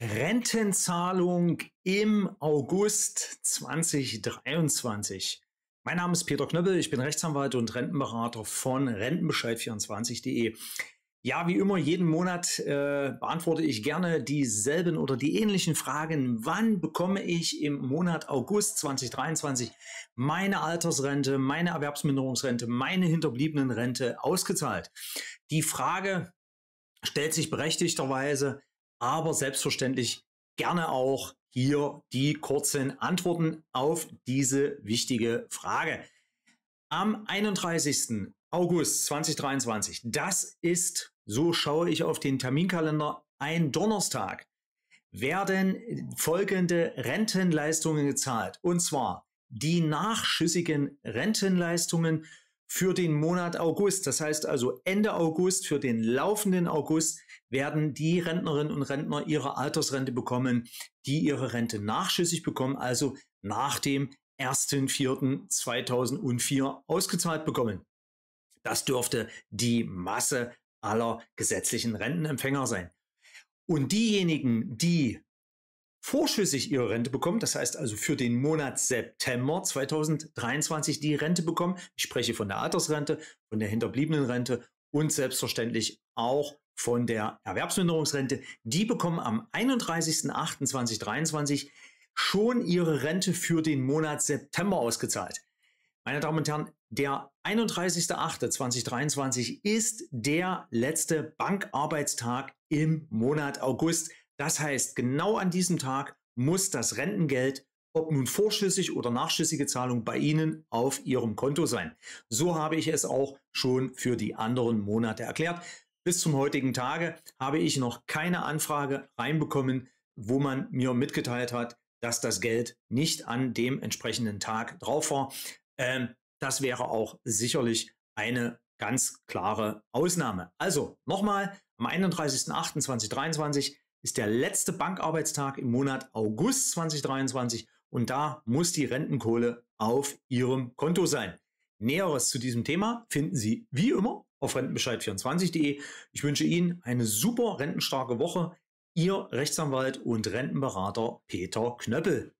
Rentenzahlung im August 2023. Mein Name ist Peter Knöppel, ich bin Rechtsanwalt und Rentenberater von Rentenbescheid24.de. Ja, wie immer, jeden Monat äh, beantworte ich gerne dieselben oder die ähnlichen Fragen. Wann bekomme ich im Monat August 2023 meine Altersrente, meine Erwerbsminderungsrente, meine hinterbliebenen Rente ausgezahlt? Die Frage stellt sich berechtigterweise, aber selbstverständlich gerne auch hier die kurzen Antworten auf diese wichtige Frage. Am 31. August 2023, das ist, so schaue ich auf den Terminkalender, ein Donnerstag, werden folgende Rentenleistungen gezahlt. Und zwar die nachschüssigen Rentenleistungen für den Monat August. Das heißt also Ende August für den laufenden August werden die Rentnerinnen und Rentner ihre Altersrente bekommen, die ihre Rente nachschüssig bekommen, also nach dem 1.4.2004 ausgezahlt bekommen. Das dürfte die Masse aller gesetzlichen Rentenempfänger sein. Und diejenigen, die vorschüssig ihre Rente bekommen, das heißt also für den Monat September 2023 die Rente bekommen. Ich spreche von der Altersrente, von der hinterbliebenen Rente und selbstverständlich auch von der Erwerbsminderungsrente. Die bekommen am 31.08.2023 schon ihre Rente für den Monat September ausgezahlt. Meine Damen und Herren, der 31.08.2023 ist der letzte Bankarbeitstag im Monat August. Das heißt, genau an diesem Tag muss das Rentengeld, ob nun vorschüssig oder nachschüssige Zahlung bei Ihnen auf Ihrem Konto sein. So habe ich es auch schon für die anderen Monate erklärt. Bis zum heutigen Tage habe ich noch keine Anfrage reinbekommen, wo man mir mitgeteilt hat, dass das Geld nicht an dem entsprechenden Tag drauf war. Ähm, das wäre auch sicherlich eine ganz klare Ausnahme. Also nochmal, am 31.08.2023 ist der letzte Bankarbeitstag im Monat August 2023 und da muss die Rentenkohle auf Ihrem Konto sein. Näheres zu diesem Thema finden Sie wie immer auf rentenbescheid24.de. Ich wünsche Ihnen eine super rentenstarke Woche. Ihr Rechtsanwalt und Rentenberater Peter Knöppel.